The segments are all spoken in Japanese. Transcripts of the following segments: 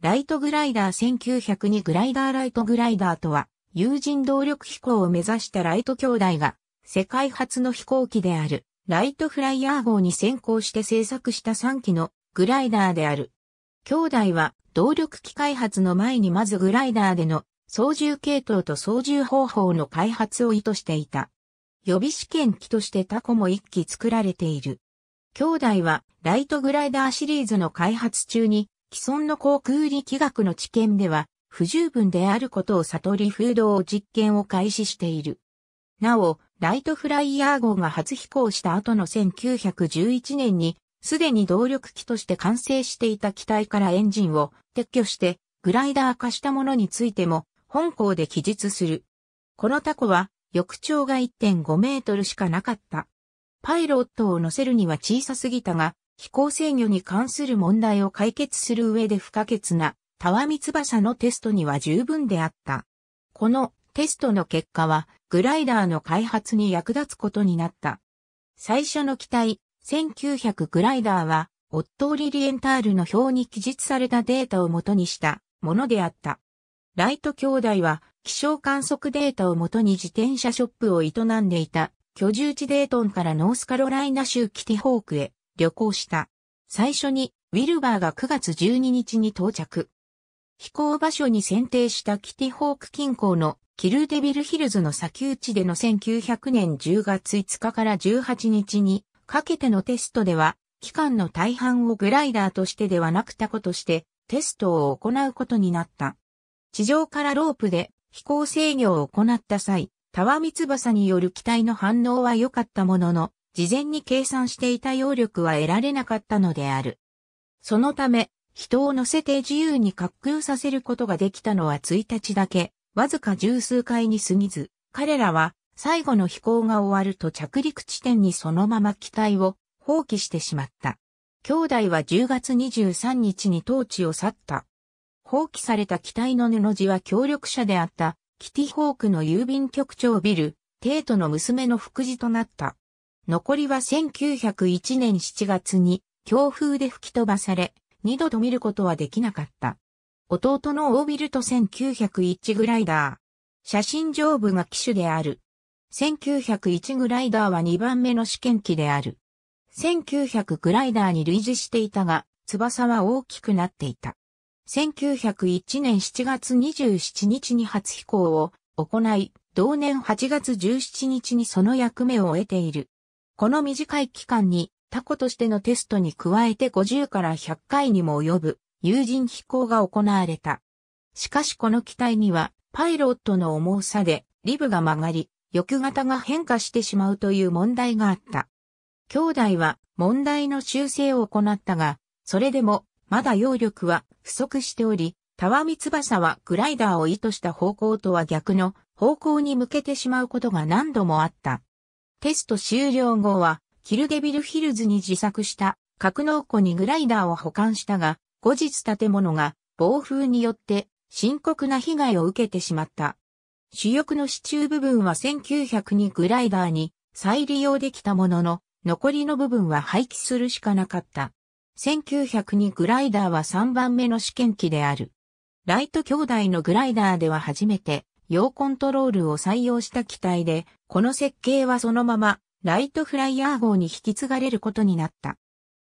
ライトグライダー1902グライダーライトグライダーとは、有人動力飛行を目指したライト兄弟が、世界初の飛行機である、ライトフライヤー号に先行して製作した3機のグライダーである。兄弟は、動力機開発の前にまずグライダーでの操縦系統と操縦方法の開発を意図していた。予備試験機としてタコも1機作られている。兄弟は、ライトグライダーシリーズの開発中に、既存の航空力学の知見では不十分であることを悟り風洞を実験を開始している。なお、ライトフライヤー号が初飛行した後の1911年に、すでに動力機として完成していた機体からエンジンを撤去して、グライダー化したものについても、本校で記述する。このタコは、翼長が1.5メートルしかなかった。パイロットを乗せるには小さすぎたが、飛行制御に関する問題を解決する上で不可欠な、タワミツバサのテストには十分であった。このテストの結果は、グライダーの開発に役立つことになった。最初の機体、1900グライダーは、オットー・リリエンタールの表に記述されたデータを元にしたものであった。ライト兄弟は気象観測データを元に自転車ショップを営んでいた居住地デートンからノースカロライナ州キティホークへ旅行した。最初に、ウィルバーが9月12日に到着。飛行場所に選定したキティホーク近郊のキルデビルヒルズの先打ちでの1900年10月5日から18日にかけてのテストでは、期間の大半をグライダーとしてではなくたことしてテストを行うことになった。地上からロープで飛行制御を行った際、タワミツバサによる機体の反応は良かったものの、事前に計算していた揚力は得られなかったのである。そのため、人を乗せて自由に滑空させることができたのは1日だけ、わずか十数回に過ぎず、彼らは最後の飛行が終わると着陸地点にそのまま機体を放棄してしまった。兄弟は10月23日に当地を去った。放棄された機体の布地は協力者であった、キティホークの郵便局長ビル、テイトの娘の福次となった。残りは1901年7月に強風で吹き飛ばされ、二度と見ることはできなかった。弟のオービルト1901グライダー。写真上部が機種である。1901グライダーは2番目の試験機である。1900グライダーに類似していたが、翼は大きくなっていた。1901年7月27日に初飛行を行い、同年8月17日にその役目を終えている。この短い期間にタコとしてのテストに加えて50から100回にも及ぶ有人飛行が行われた。しかしこの機体にはパイロットの重さでリブが曲がり、翼型が変化してしまうという問題があった。兄弟は問題の修正を行ったが、それでもまだ揚力は不足しており、タワミツバサはグライダーを意図した方向とは逆の方向に向けてしまうことが何度もあった。テスト終了後は、キルデビルヒルズに自作した格納庫にグライダーを保管したが、後日建物が暴風によって深刻な被害を受けてしまった。主翼の支柱部分は1 9 0 2にグライダーに再利用できたものの、残りの部分は廃棄するしかなかった。1 9 0 2にグライダーは3番目の試験機である。ライト兄弟のグライダーでは初めて用コントロールを採用した機体で、この設計はそのままライトフライヤー号に引き継がれることになった。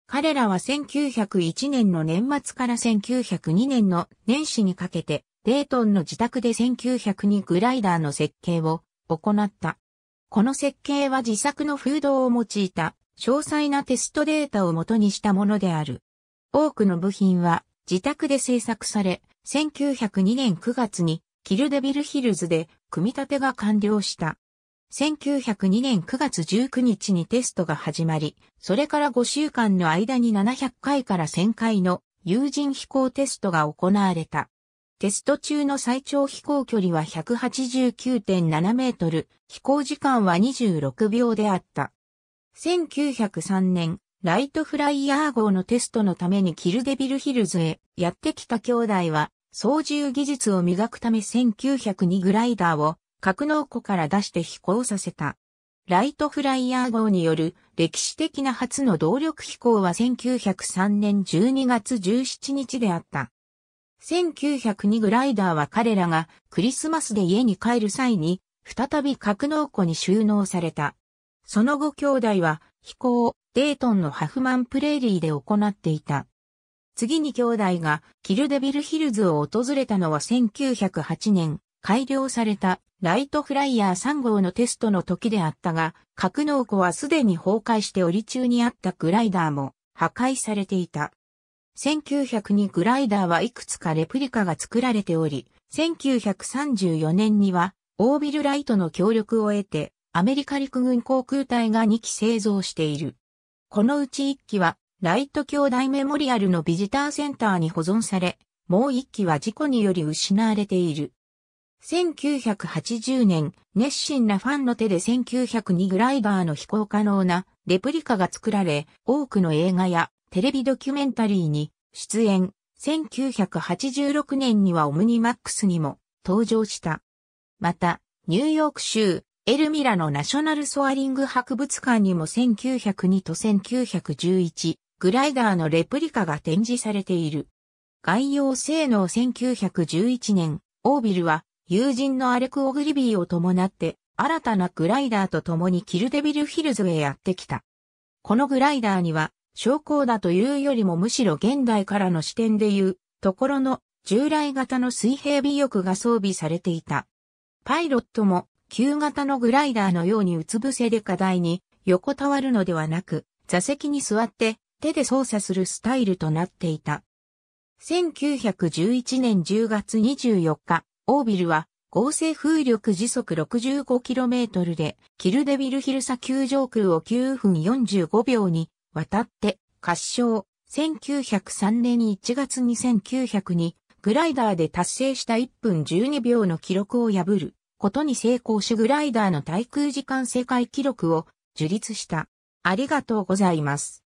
彼らは1901年の年末から1902年の年始にかけて、デートンの自宅で1 9 0 2グライダーの設計を行った。この設計は自作の風洞を用いた詳細なテストデータを元にしたものである。多くの部品は自宅で製作され、1902年9月にキルデビルヒルズで組み立てが完了した。1902年9月19日にテストが始まり、それから5週間の間に700回から1000回の有人飛行テストが行われた。テスト中の最長飛行距離は189.7メートル、飛行時間は26秒であった。1903年、ライトフライヤー号のテストのためにキルデビルヒルズへやってきた兄弟は操縦技術を磨くため1902グライダーを格納庫から出して飛行させた。ライトフライヤー号による歴史的な初の動力飛行は1903年12月17日であった。1902グライダーは彼らがクリスマスで家に帰る際に再び格納庫に収納された。その後兄弟は飛行をデートンのハフマンプレーリーで行っていた。次に兄弟がキルデビルヒルズを訪れたのは1908年、改良されたライトフライヤー3号のテストの時であったが、格納庫はすでに崩壊して折り中にあったグライダーも破壊されていた。1 9 0 2にグライダーはいくつかレプリカが作られており、1934年にはオービルライトの協力を得てアメリカ陸軍航空隊が2機製造している。このうち1機はライト兄弟メモリアルのビジターセンターに保存され、もう一機は事故により失われている。1980年、熱心なファンの手で1902グライダーの飛行可能なレプリカが作られ、多くの映画やテレビドキュメンタリーに出演。1986年にはオムニマックスにも登場した。また、ニューヨーク州エルミラのナショナルソアリング博物館にも1902と1911グライダーのレプリカが展示されている。概要性能1911年、オービルは友人のアレク・オグリビーを伴って新たなグライダーと共にキルデビルヒルズへやってきた。このグライダーには昇降だというよりもむしろ現代からの視点でいうところの従来型の水平尾翼が装備されていた。パイロットも旧型のグライダーのようにうつ伏せで課題に横たわるのではなく座席に座って手で操作するスタイルとなっていた。1911年10月24日、オービルは合成風力時速 65km でキルデビルヒルサ球上空を9分45秒に渡って滑賞1903年1月2900にグライダーで達成した1分12秒の記録を破ることに成功しグライダーの対空時間世界記録を樹立した。ありがとうございます。